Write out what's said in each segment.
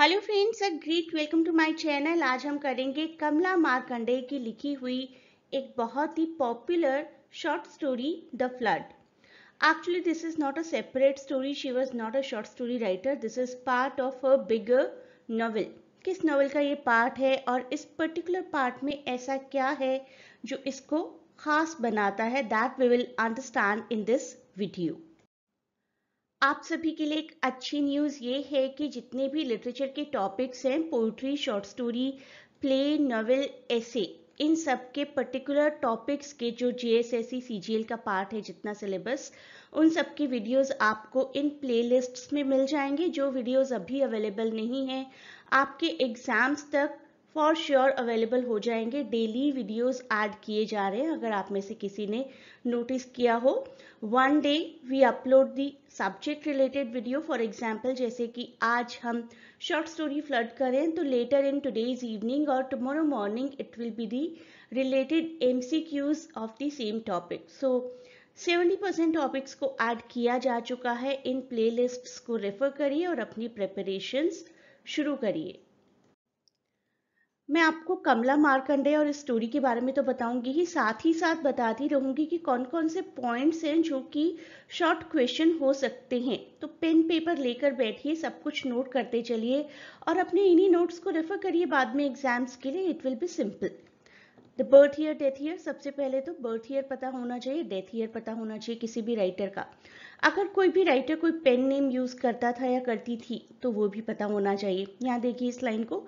Hello friends a great welcome to my channel आज हम करेंगे कमला मारकंडे की लिखी हुई एक बहुत ही popular short story the flood actually this is not a separate story she was not a short story writer this is part of a bigger novel किस नॉवल का ये पार्ट है और इस पर्टिकुलर पार्ट में ऐसा क्या है जो इसको खास बनाता है that we will understand in this video आप सभी के लिए एक अच्छी न्यूज़ ये है कि जितने भी लिटरेचर के टॉपिक्स हैं poetry short story play novel ऐसे इन सब के पर्टिकुलर टॉपिक्स के जो J S S C C G L का पार्ट है जितना सिलेबस उन सब की वीडियोस आपको इन प्लेलिस्ट्स में मिल जाएंगे जो वीडियोस अभी अवेलेबल नहीं हैं आपके एग्ज़ाम्स तक फॉर श्योर अवेलेबल हो जाएंगे डेली वीडियोस ऐड किए जा रहे हैं अगर आप में से किसी ने नोटिस किया हो one day we upload the subject related video for example जैसे कि आज हम शॉर्ट स्टोरी फ्लड करें तो लेटर इन टूडेज इवनिंग और tomorrow morning it will be the related aim of the same topic so 70% topics को add किया जा चुका है इन प्लेलिस्ट्स को रेफर करिए और अपनी प्रेपरेशंस शुरू करिए मैं आपको कमला मार्कंडे और इस स्टोरी के बारे में तो बताऊंगी ही साथ ही साथ बताती रहूंगी कि कौन कौन से पॉइंट्स हैं जो कि शॉर्ट क्वेश्चन हो सकते हैं तो पेन पेपर लेकर बैठिए सब कुछ नोट करते चलिए और अपने इन्हीं नोट्स को रेफर करिए बाद में एग्जाम्स के लिए it will be simple the birth year death year सबसे पहले तो बर्थ ईयर पता होना चाहिए डेथ ईयर पता होना चाहिए किसी भी राइटर का अगर कोई भी राइटर कोई पेन नेम यूज करता था या करती थी तो वो भी पता होना चाहिए यहाँ देखिए इस लाइन को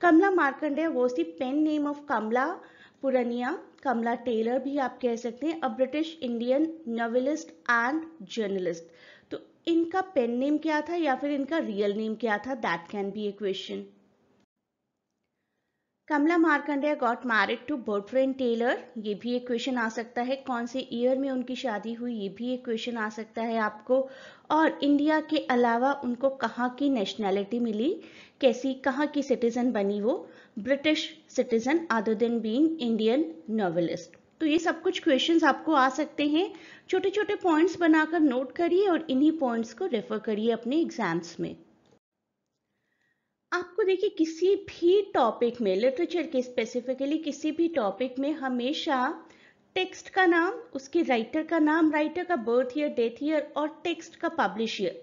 Kamala Markandaya was the pen name of Kamala Purnaiya Kamala Taylor भी आप कह सकते हैं a British Indian novelist and journalist तो इनका पेन नेम क्या था या फिर इनका रियल नेम क्या था that can be a question Kamala Markandaya got married to Bertrand Taylor ये भी एक क्वेश्चन आ सकता है कौन से ईयर में उनकी शादी हुई ये भी एक क्वेश्चन आ सकता है आपको और इंडिया के अलावा उनको कहाँ की नेशनैलिटी मिली कैसी कहाँ की सिटीजन बनी वो British citizen other than being Indian novelist तो ये सब कुछ क्वेश्चंस आपको आ सकते हैं छोटे छोटे पॉइंट्स बनाकर नोट करिए और इन्हीं पॉइंट्स को रेफर करिए अपने एग्जाम्स में आपको देखिए किसी भी टॉपिक में लिटरेचर के स्पेसिफिकली किसी भी टॉपिक में हमेशा टेक्स्ट का नाम उसके राइटर का नाम राइटर का बर्थ ईयर डेथ ईयर और टेक्स्ट का पब्लिश ईयर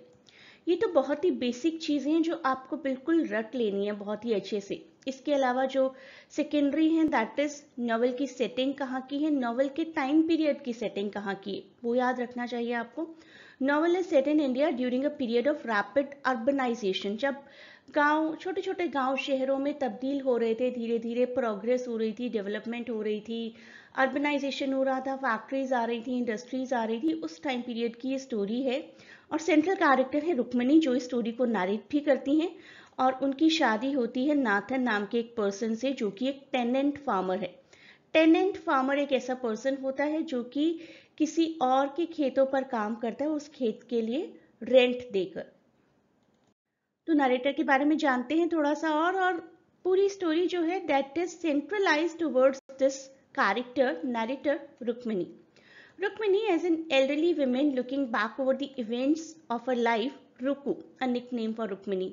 ये तो बहुत ही बेसिक चीज़ें हैं जो आपको बिल्कुल रट लेनी है बहुत ही अच्छे से इसके अलावा जो सेकेंडरी हैं दैट इज नावल की सेटिंग कहाँ की है नावल के टाइम पीरियड की सेटिंग कहाँ की है वो याद रखना चाहिए आपको novel is set in India during a period of rapid urbanisation जब गांव छोटे छोटे गांव शहरों में तब्दील हो रहे थे धीरे धीरे प्रोग्रेस हो रही थी डेवलपमेंट हो रही थी अर्बनाइजेशन हो रहा था फैक्ट्रीज आ रही थी इंडस्ट्रीज आ रही थी उस टाइम पीरियड की ये स्टोरी है और सेंट्रल कैरेक्टर है रुक्मणी जो इस स्टोरी को नारित भी करती हैं और उनकी शादी होती है नाथन नाम के एक पर्सन से जो कि एक टेनेंट फार्मर है टेनेंट फार्मर एक ऐसा पर्सन होता है जो कि किसी और के खेतों पर काम करता है उस खेत के लिए रेंट देकर तो नरेटर के बारे में जानते हैं थोड़ा सा और और पूरी स्टोरी जो है that is centralise towards this character narrator Rukmini Rukmini as an elderly women looking back over the events of a life Ruku a nick name for Rukmini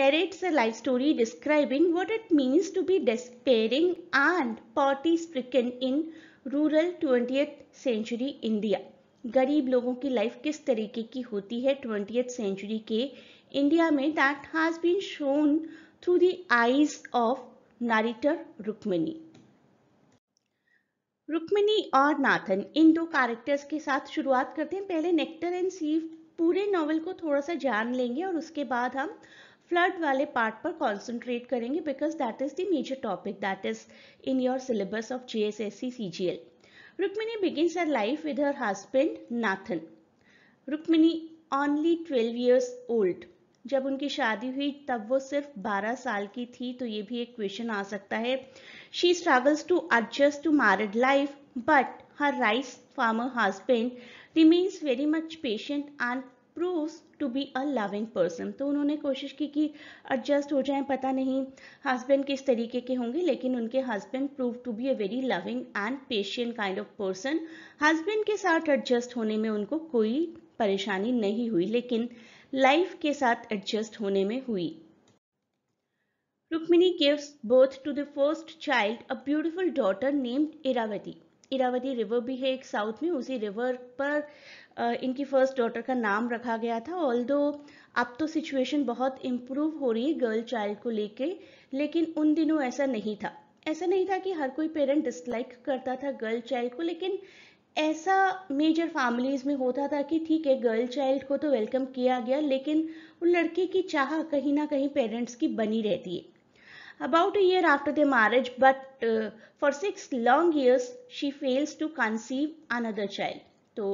narrates a life story describing what it means to be despairing and poverty stricken in rural twenty century India गरीब लोगों की life किस तरीके की होती है twenty century के India में that has been shown through the eyes of narrator Rukmini. Rukmini और नाथन इन दो कैरेक्टर्स के साथ शुरुआत करते हैं पहले नेक्टर एंड Sieve पूरे novel को थोड़ा सा जान लेंगे और उसके बाद हम फ्लड वाले पार्ट पर कॉन्सेंट्रेट करेंगे because that is the major topic that is in your syllabus of G S S C C G L Rukmini begin her life with her husband Nathan Rukmini only twelve years old जब उनकी शादी हुई तब वो सिर्फ 12 साल की थी तो ये भी एक क्वेश्चन आ सकता है she struggles to adjust to married life but her rice farmer husband remains very much patient and proves to be a loving person तो उन्होंने कोशिश की कि एडजस्ट हो जाए पता नहीं हस्बैंड किस तरीके के होंगे लेकिन उनके husband prove to be a very loving and patient kind of person husband के साथ एडजस्ट होने में उनको कोई परेशानी नहीं हुई लेकिन लाइफ के साथ एडजस्ट होने में हुई Rukmini gives birth to the first child a beautiful daughter named Iravati Iravati river भी है एक साउथ में उसी रिवर पर इनकी फर्स्ट डॉटर का नाम रखा गया था ऑल अब तो सिचुएशन बहुत इम्प्रूव हो रही है गर्ल चाइल्ड को लेके लेकिन उन दिनों ऐसा नहीं था ऐसा नहीं था कि हर कोई पेरेंट डिसलाइक करता था गर्ल चाइल्ड को लेकिन ऐसा मेजर फैमिलीज में होता था कि ठीक है गर्ल चाइल्ड को तो वेलकम किया गया लेकिन उन लड़के की चाह कहीं ना कहीं पेरेंट्स की बनी रहती है about a year after the marriage but for six long years she fails to conceive another child तो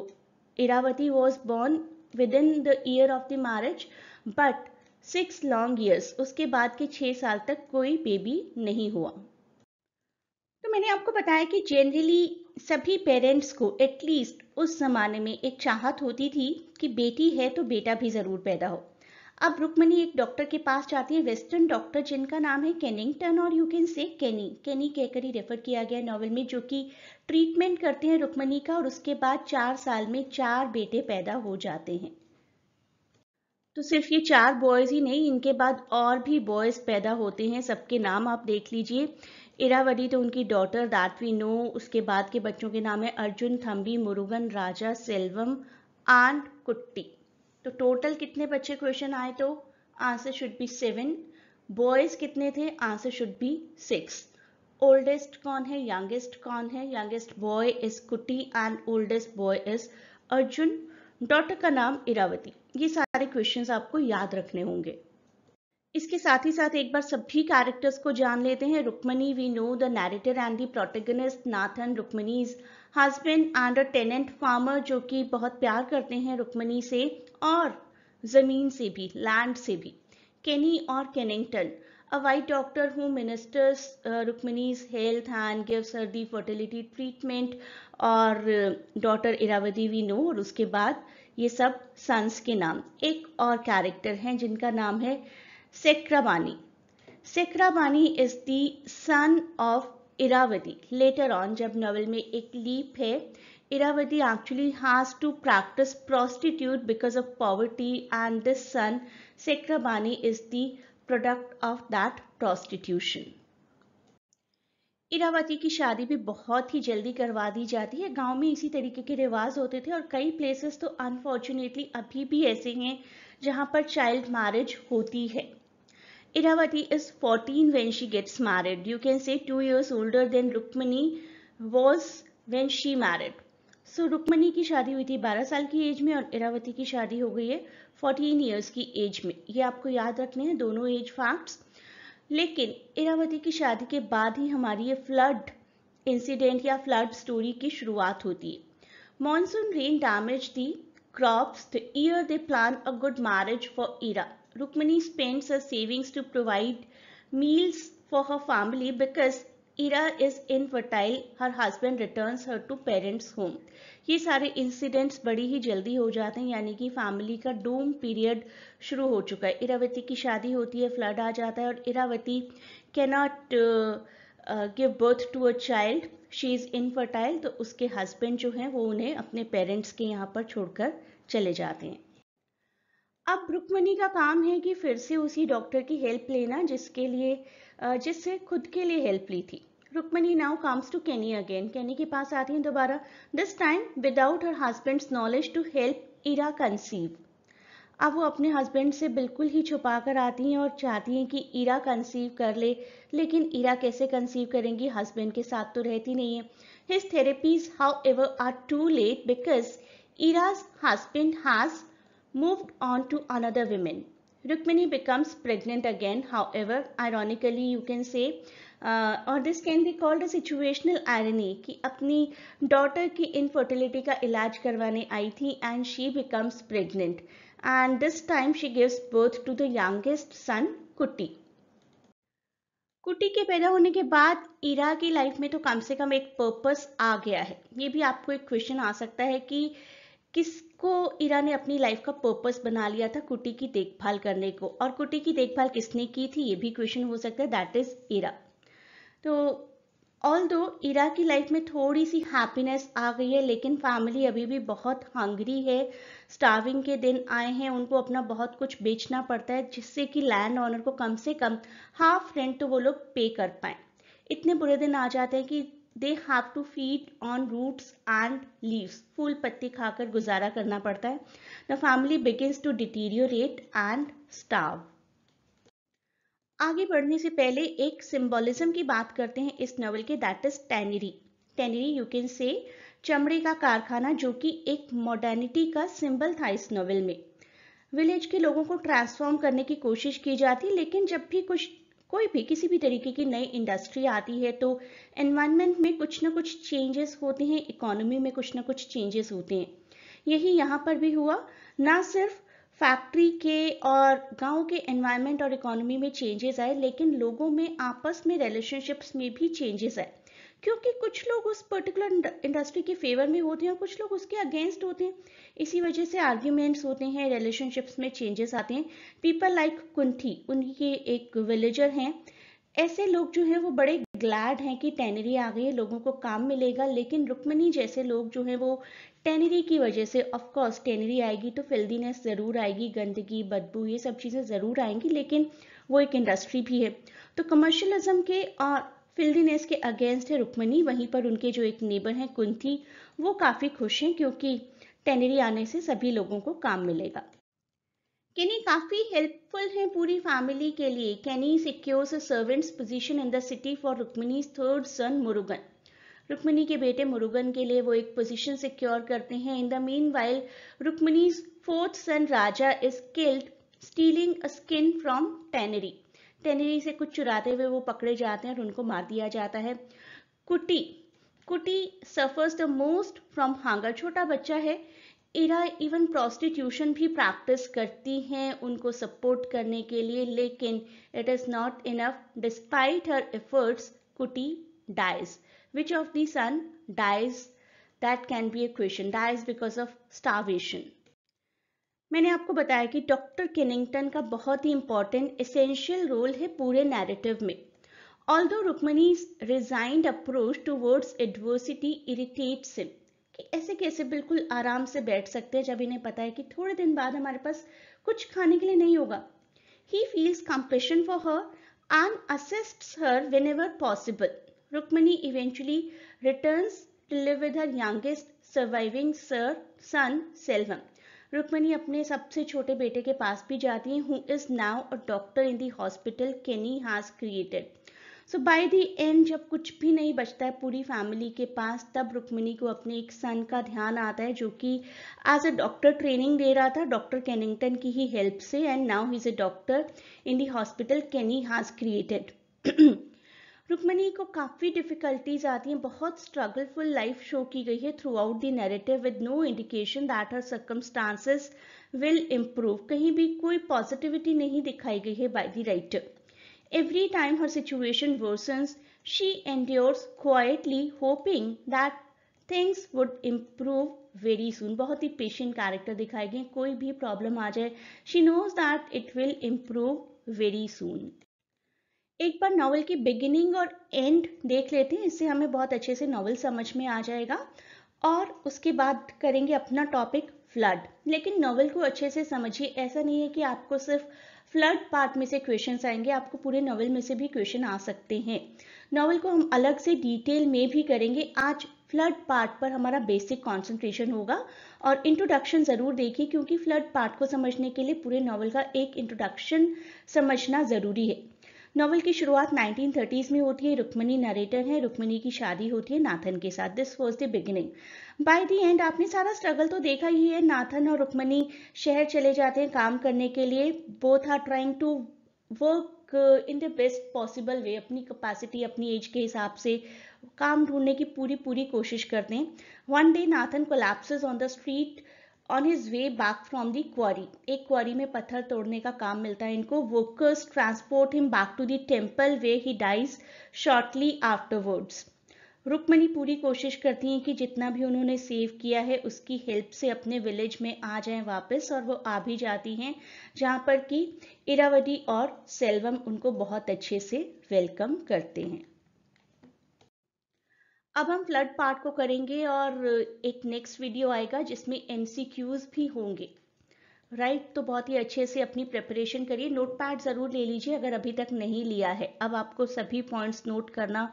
Iravati was born within the year of the marriage but six long years उसके बाद के छः साल तक कोई बेबी नहीं हुआ तो मैंने आपको बताया कि जनरली सभी पेरेंट्स को एटलीस्ट उस ज़माने में एक चाहत होती थी कि बेटी है तो बेटा भी ज़रूर पैदा हो अब रुक्मणी एक डॉक्टर के पास जाती है वेस्टर्न डॉक्टर जिनका नाम है कैनिंगटन और यू कैन से कैनी कैनी कहकर ही रेफर किया गया नॉवल में जो कि ट्रीटमेंट करते हैं रुक्मणी का और उसके बाद चार साल में चार बेटे पैदा हो जाते हैं तो सिर्फ ये चार बॉयज़ ही नहीं इनके बाद और भी बॉयज़ पैदा होते हैं सबके नाम आप देख लीजिए इरावडी तो उनकी डॉटर दातवी नो उसके बाद के बच्चों के नाम है अर्जुन थम्बी मुरुगन राजा सेल्वम एंड कुट्टी तो टोटल कितने बच्चे क्वेश्चन आए तो answer should be seven boys कितने थे answer should be six oldest कौन है यंगेस्ट कौन है youngest boy is Kuti and oldest boy is Arjun daughter का नाम इरावती ये सारे क्वेश्चंस आपको याद रखने होंगे इसके साथ ही साथ एक बार सभी कैरेक्टर्स को जान लेते हैं Rukmani we know the narrator and the protagonist Nathan Rukmani's husband and a tenant farmer जो कि बहुत प्यार करते हैं रुक्मणी से और ज़मीन से भी लैंड से भी केनी और Kennington a white doctor who ministers uh, health and and gives the fertility treatment और uh, इरावती वी नो और उसके बाद ये सब सन्स के नाम एक और कैरेक्टर हैं जिनका नाम है Sekrabani. Sekrabani is the son of Iravati. Later on, जब novel में एक leap है Iravati actually has to practice prostitute because of poverty and this son Sekrabani is the product of that prostitution. Iravati की शादी भी बहुत ही जल्दी करवा दी जाती है गांव में इसी तरीके के रिवाज होते थे और कई प्लेसेस तो अनफॉर्चुनेटली अभी भी ऐसे हैं जहां पर चाइल्ड मैरिज होती है Iravati is 14 when she gets married. You can say 2 years older than Rukmani was when she married. so, Rukmani की शादी हुई थी 12 साल की एज में और Iravati की शादी हो गई है 14 years की एज में ये आपको याद रखने हैं दोनों एज फैक्ट्स लेकिन इरावती की शादी के बाद ही हमारी ये फ्लड इंसिडेंट या फ्लड स्टोरी की शुरुआत होती है monsoon rain damage the crops the year they plan a good marriage for Ira Rukmini spends her savings to provide meals for her family because Ira is infertile. Her husband returns her to parents' home. ये सारे incidents बड़ी ही जल्दी हो जाते हैं यानी कि family का डूम पीरियड शुरू हो चुका है इरावती की शादी होती है फ्लड आ जाता है और Iravati cannot give birth to a child she is infertile तो उसके हस्बैंड जो हैं वो उन्हें अपने पेरेंट्स के यहाँ पर छोड़कर चले जाते हैं अब रुक्मणी का काम है कि फिर से उसी डॉक्टर की हेल्प लेना जिसके लिए जिससे खुद के लिए हेल्प ली थी Rukmani now comes to Kenny again Kenny के पास आती हैं दोबारा this time without her husband's knowledge to help Ira conceive अब वो अपने हस्बैंड से बिल्कुल ही छुपा कर आती हैं और चाहती हैं कि इरा कंसीव कर ले लेकिन इरा कैसे कंसीव करेंगी हस्बैंड के साथ तो रहती नहीं है his therapies however are too late because Ira's husband has moved on to another woman. Rukmini becomes pregnant again, however, ironically you can say, uh, or this can be called a situational irony, ki apni daughter ki infertility ka ilaaj karwane aayi thi and she becomes pregnant and this time she gives birth to the youngest son kutti कुटी के पैदा होने के बाद ईरा की life में तो कम से कम एक पर्पस आ गया है ये भी आपको एक क्वेश्चन आ सकता है कि किस को इरा ने अपनी लाइफ का पर्पस बना लिया था कुटी की देखभाल करने को और कुटी की देखभाल किसने की थी ये भी क्वेश्चन हो सकता है दैट इज इरा तो ऑल दो इरा की लाइफ में थोड़ी सी हैप्पीनेस आ गई है लेकिन फैमिली अभी भी बहुत हंगरी है स्टार्विंग के दिन आए हैं उनको अपना बहुत कुछ बेचना पड़ता है जिससे कि लैंड ऑनर को कम से कम हाफ रेंट तो वो लोग पे कर पाए इतने बुरे दिन आ जाते हैं कि they have to feed on roots and leaves फूल पत्ती खाकर गुजारा करना पड़ता है the family begins to deteriorate and starve आगे बढ़ने से पहले एक सिंबोलिज्म की बात करते हैं इस नॉवल के that is tannery tannery you can say चमड़े का कारखाना जो कि एक मॉडर्निटी का सिंबल था इस नॉवल में विलेज के लोगों को ट्रांसफॉर्म करने की कोशिश की जाती लेकिन जब भी कुछ कोई भी किसी भी तरीके की नई इंडस्ट्री आती है तो एनवायरनमेंट में कुछ ना कुछ चेंजेस होते हैं इकोनॉमी में कुछ ना कुछ चेंजेस होते हैं यही यहाँ पर भी हुआ ना सिर्फ फैक्ट्री के और गांव के एनवायरनमेंट और इकोनॉमी में चेंजेस आए लेकिन लोगों में आपस में रिलेशनशिप्स में भी चेंजेस आए क्योंकि कुछ लोग उस पर्टिकुलर इंडस्ट्री के फेवर में होते हैं और कुछ लोग उसके अगेंस्ट होते हैं इसी वजह से आर्ग्यूमेंट्स होते हैं रिलेशनशिप्स में चेंजेस आते हैं पीपल लाइक कुंठी उनके एक विलेजर हैं ऐसे लोग जो हैं वो बड़े ग्लैड हैं कि टेनरी आ गई है लोगों को काम मिलेगा लेकिन रुक्मनी जैसे लोग जो हैं वो टेनरी की वजह से ऑफ कोर्स टेनरी आएगी तो फिल्दीनेस ज़रूर आएगी गंदगी बदबू ये सब चीज़ें ज़रूर आएंगी लेकिन वो एक इंडस्ट्री भी है तो कमर्शलिज्म के और फिल्डीनेस के अगेंस्ट है रुक्मणी वहीं पर उनके जो एक नेबर हैं कुंती वो काफ़ी खुश हैं क्योंकि टेनरी आने से सभी लोगों को काम मिलेगा केनी काफ़ी हेल्पफुल हैं पूरी फैमिली के लिए Kenny secures servant's position in the city for Rukmini third son Murugan Rukmini के बेटे मुरुगन के लिए वो एक पोजीशन सिक्योर करते हैं in the meanwhile Rukmini's fourth son Raja is killed stealing a skin from tannery tannery से कुछ चुराते हुए वो पकड़े जाते हैं और उनको मार दिया जाता है Kuti Kuti suffers the most from hunger छोटा बच्चा है इरा इवन प्रोस्टिट्यूशन भी प्रैक्टिस करती हैं उनको सपोर्ट करने के लिए लेकिन it is not enough despite her efforts Kuti dies which of the son dies that can be a question dies because of starvation मैंने आपको बताया कि डॉक्टर केनिंगटन का बहुत ही इंपॉर्टेंट एसेंशियल रोल है पूरे नैरेटिव में दो Rukmani resigned approach towards adversity irritates him कि ऐसे कैसे बिल्कुल आराम से बैठ सकते हैं जब इन्हें पता है कि थोड़े दिन बाद हमारे पास कुछ खाने के लिए नहीं होगा he feels compassion for her and assist her whenever possible Rukmani eventually return to live with her youngest surviving sir son Selvam. Rukmani अपने सबसे छोटे बेटे के पास भी जाती है who is now a doctor in the hospital Kenny has created so by the end जब कुछ भी नहीं बचता है पूरी फैमिली के पास तब रुक्मिणी को अपने एक सन का ध्यान आता है जो कि एज अ डॉक्टर ट्रेनिंग दे रहा था डॉक्टर कैनिंगटन की ही हेल्प से and now he is a doctor in the hospital Kenny has created Rukmani को काफ़ी डिफ़िकल्टीज आती हैं बहुत स्ट्रगलफुल लाइफ शो की गई है throughout the narrative with no indication that her circumstances will improve कहीं भी कोई पॉजिटिविटी नहीं दिखाई गई है by the writer every time her situation worsens she endures quietly hoping that things would improve very soon बहुत ही patient character दिखाई गई कोई भी प्रॉब्लम आ जाए she knows that it will improve very soon एक बार नावल की बिगिनिंग और एंड देख लेते हैं इससे हमें बहुत अच्छे से नावल समझ में आ जाएगा और उसके बाद करेंगे अपना टॉपिक फ्लड लेकिन नावल को अच्छे से समझिए ऐसा नहीं है कि आपको सिर्फ फ्लड पार्ट में से क्वेश्चन आएंगे आपको पूरे नावल में से भी क्वेश्चन आ सकते हैं नावल को हम अलग से डिटेल में भी करेंगे आज फ्लड पार्ट पर हमारा बेसिक कॉन्सेंट्रेशन होगा और इंट्रोडक्शन ज़रूर देखिए क्योंकि फ्लड पार्ट को समझने के लिए पूरे नावल का एक इंट्रोडक्शन समझना ज़रूरी है नॉवल की शुरुआत 1930s में होती है रुक्मिणी नरेटर है रुक्मिणी की शादी होती है नाथन के साथ this was the beginning by the end आपने सारा स्ट्रगल तो देखा ही है नाथन और रुक्मिणी शहर चले जाते हैं काम करने के लिए both are trying to work in the best possible way अपनी कैपेसिटी अपनी एज के हिसाब से काम ढूंढने की पूरी पूरी कोशिश करते हैं one day Nathan collapses on the street on his way back from the quarry एक क्वारी में पत्थर तोड़ने का काम मिलता है इनको workers transport him back to the temple they he dies shortly afterwards Rukmani पूरी कोशिश करती हैं कि जितना भी उन्होंने सेव किया है उसकी हेल्प से अपने विलेज में आ जाएं वापस और वो आ भी जाती हैं जहाँ पर कि इरावदी और सेल्वम उनको बहुत अच्छे से वेलकम करते हैं अब हम फ्लड पार्ट को करेंगे और एक नेक्स्ट वीडियो आएगा जिसमें एम भी होंगे राइट right? तो बहुत ही अच्छे से अपनी प्रिपरेशन करिए नोटपैड ज़रूर ले लीजिए अगर अभी तक नहीं लिया है अब आपको सभी पॉइंट्स नोट करना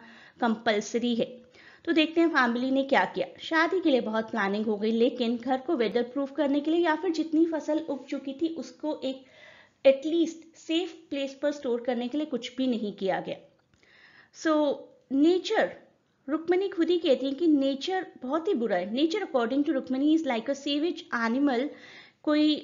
कंपलसरी है तो देखते हैं फैमिली ने क्या किया शादी के लिए बहुत प्लानिंग हो गई लेकिन घर को वेदर प्रूफ करने के लिए या फिर जितनी फसल उग चुकी थी उसको एक एटलीस्ट सेफ प्लेस पर स्टोर करने के लिए कुछ भी नहीं किया गया सो नेचर रुक्मणी खुद ही कहती है कि नेचर बहुत ही बुरा है nature according to Rukmani is like a savage animal कोई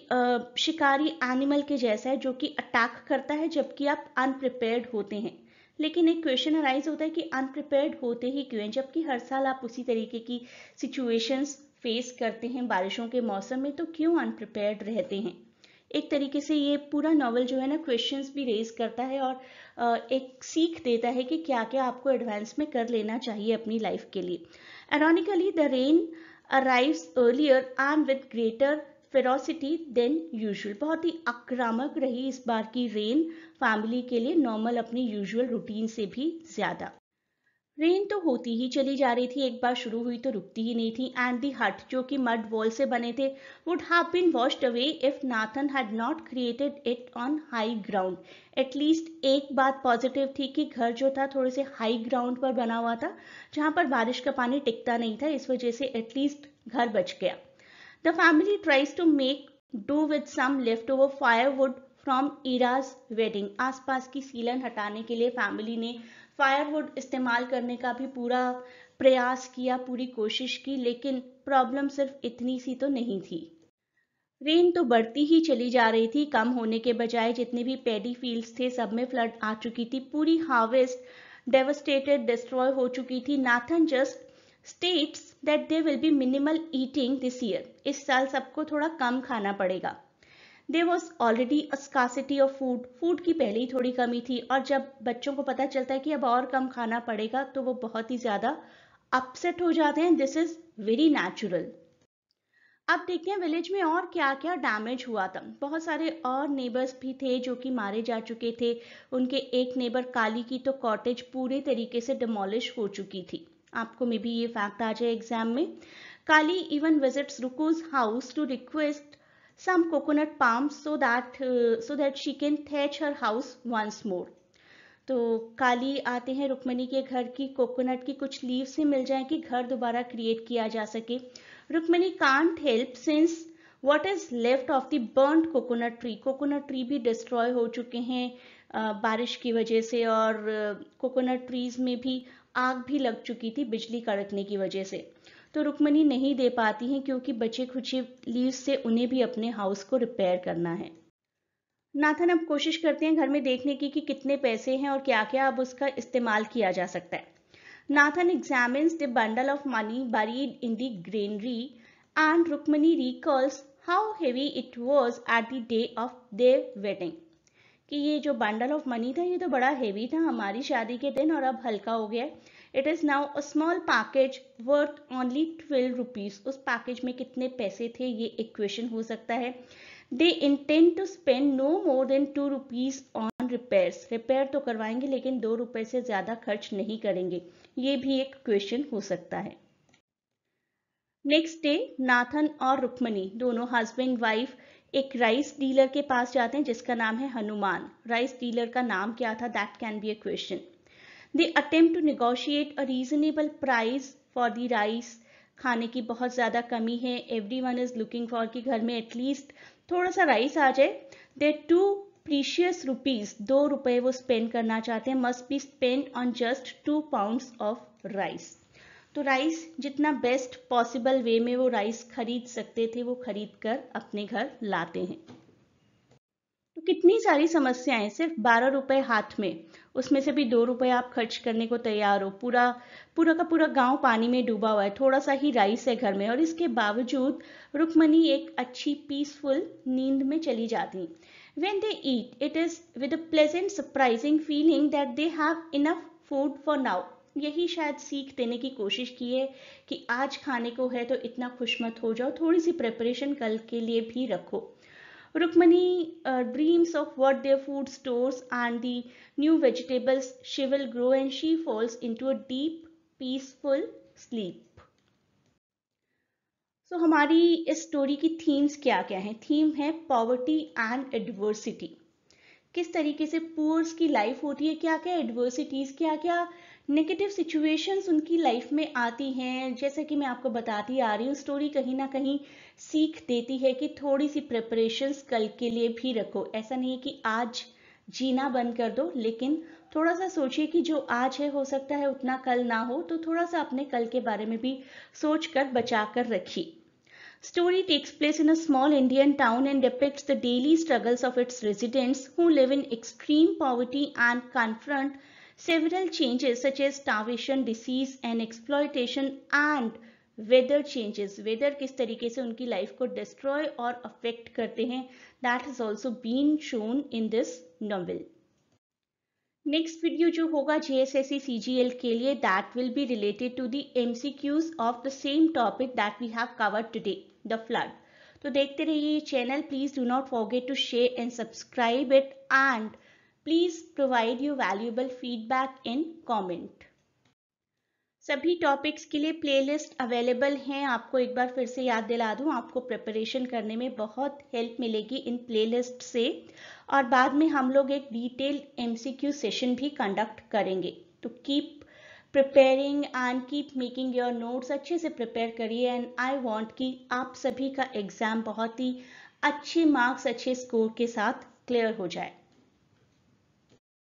शिकारी एनिमल के जैसा है जो कि अटैक करता है जबकि आप अनप्रिपेयर्ड होते हैं लेकिन एक क्वेश्चन अराइज होता है कि अनप्रिपेयर्ड होते ही क्यों हैं जबकि हर साल आप उसी तरीके की सिचुएशंस फेस करते हैं बारिशों के मौसम में तो क्यों अनप्रिपेयर्ड रहते हैं एक तरीके से ये पूरा नॉवल जो है ना क्वेश्चंस भी रेज करता है और एक सीख देता है कि क्या क्या आपको एडवांस में कर लेना चाहिए अपनी लाइफ के लिए ironically the rain arrives earlier arm with greater ferocity than usual बहुत ही आक्रामक रही इस बार की रेन फैमिली के लिए नॉर्मल अपनी यूजुअल रूटीन से भी ज़्यादा रेन तो होती ही चली जा रही थी एक बार शुरू हुई तो रुकती ही नहीं थी एंड दी हट जो कि मड वॉल से बने थे would have been washed away if Nathan had not created it on high ground at least एक बात पॉजिटिव थी कि घर जो था थोड़े से हाई ग्राउंड पर बना हुआ था जहां पर बारिश का पानी टिकता नहीं था इस वजह से एटलीस्ट घर बच गया the family tries to make do with some left over firewood from Ira's wedding आसपास की सीलन हटाने के लिए फैमिली ने फायरवुड इस्तेमाल करने का भी पूरा प्रयास किया पूरी कोशिश की लेकिन प्रॉब्लम सिर्फ इतनी सी तो नहीं थी रेन तो बढ़ती ही चली जा रही थी कम होने के बजाय जितने भी पेडी फील्ड्स थे सब में फ्लड आ चुकी थी पूरी हार्वेस्ट डेवस्टेटेड डिस्ट्रॉय हो चुकी थी Nathan just states that they will be minimal eating this year इस साल सबको थोड़ा कम खाना पड़ेगा there was already a scarcity of food food की पहले ही थोड़ी कमी थी और जब बच्चों को पता चलता है कि अब और कम खाना पड़ेगा तो वो बहुत ही ज़्यादा अपसेट हो जाते हैं दिस इज़ वेरी नेचुरल अब देखते हैं विलेज में और क्या क्या डैमेज हुआ था बहुत सारे और नेबर्स भी थे जो कि मारे जा चुके थे उनके एक नेबर काली की तो कॉटेज पूरे तरीके से डिमोलिश हो चुकी थी आपको मे भी ये फैक्ट आ जाए एग्जाम में Kali even visits Ruku's house to request some coconut palms so that uh, so that she can thatch her house once more तो काली आते हैं रुक्मणी के घर की कोकोनट की कुछ लीव से मिल जाए कि घर दोबारा क्रिएट किया जा सके Rukmani can't help since what is left of the burn coconut tree coconut tree भी डिस्ट्रॉय हो चुके हैं बारिश की वजह से और कोकोनट ट्रीज में भी आग भी लग चुकी थी बिजली कड़कने की वजह से तो रुक्मणी नहीं दे पाती हैं क्योंकि बचे खुचे लीव से उन्हें भी अपने हाउस को रिपेयर करना है नाथन अब कोशिश करते हैं घर में देखने की कि कितने पैसे हैं और क्या क्या अब उसका इस्तेमाल किया जा सकता है Nathan examines the bundle of money buried in the granary and Rukmani recalls how heavy it was at the day of their wedding कि ये जो बंडल ऑफ मनी था ये तो बड़ा हेवी था हमारी शादी के दिन और अब हल्का हो गया है it is now a small package worth only twelve rupees उस पैकेज में कितने पैसे थे ये इक्वेशन हो सकता है they intend to spend no more than two rupees on repairs repair तो करवाएंगे लेकिन दो रुपए से ज़्यादा खर्च नहीं करेंगे ये भी एक क्वेश्चन हो सकता है नेक्स्ट डे नाथन और रुक्मणी दोनों हस्बैंड वाइफ एक राइस डीलर के पास जाते हैं जिसका नाम है हनुमान राइस डीलर का नाम क्या था that can be a question they attempt to negotiate a reasonable price for the rice खाने की बहुत ज़्यादा कमी है everyone is looking for कि घर में एटलीस्ट थोड़ा सा राइस आ जाए दे टू प्रीशियस रुपीज़ दो रुपए वो स्पेंड करना चाहते हैं must be spend on just two pounds of rice तो राइस जितना बेस्ट पॉसिबल वे में वो राइस खरीद सकते थे वो खरीद कर अपने घर लाते हैं कितनी सारी समस्याएं सिर्फ बारह रुपए हाथ में उसमें से भी दो रुपए आप खर्च करने को तैयार हो पूरा पूरा का पूरा गांव पानी में डूबा हुआ है थोड़ा सा ही राइस है घर में और इसके बावजूद रुक्मणी एक अच्छी पीसफुल नींद में चली जाती when they eat it is with a pleasant surprising feeling that they have enough food for यही शायद सीख देने की कोशिश की है कि आज खाने को है तो इतना खुशमत हो जाओ थोड़ी सी प्रिपरेशन कल के लिए भी रखो Rukmani uh, dreams of what their food stores and the new vegetables she will grow and she falls into a deep, peaceful sleep. So so, हमारी इस स्टोरी की थीम्स क्या क्या हैं थीम है पॉवर्टी एंड एडवर्सिटी किस तरीके से पुअर्स की लाइफ होती है क्या क्या एडवर्सिटीज़ क्या क्या नेगेटिव सिचुएशंस उनकी लाइफ में आती हैं जैसे कि मैं आपको बताती आ रही हूँ स्टोरी कहीं ना कहीं सीख देती है कि थोड़ी सी प्रिपरेशन कल के लिए भी रखो ऐसा नहीं है कि आज जीना बंद कर दो लेकिन थोड़ा सा सोचिए कि जो आज है हो सकता है उतना कल ना हो तो थोड़ा सा अपने कल के बारे में भी सोच कर बचा कर रखिए story takes place in a small Indian town and depict the daily struggles of its residents who live in extreme poverty and confront several changes such as starvation disease and exploitation and weather changes weather किस तरीके से उनकी life को destroy और affect करते हैं that is also been shown in this novel next video जो होगा जीएसएससी सीजीएल के लिए that will be related to the MCQs of the same topic that we have covered today the flood तो देखते रहिए ये channel please do not forget to share and subscribe it and please provide your valuable feedback in comment सभी topics के लिए playlist available हैं आपको एक बार फिर से याद दिला दूं आपको प्रिपरेशन करने में बहुत हेल्प मिलेगी इन प्लेलिस्ट से और बाद में हम लोग एक डिटेल एमसीक्यू सेशन भी कंडक्ट करेंगे तो keep preparing and keep making your notes अच्छे से प्रिपेयर करिए एंड आई वांट कि आप सभी का एग्ज़ाम बहुत ही अच्छे मार्क्स अच्छे स्कोर के साथ क्लियर हो जाए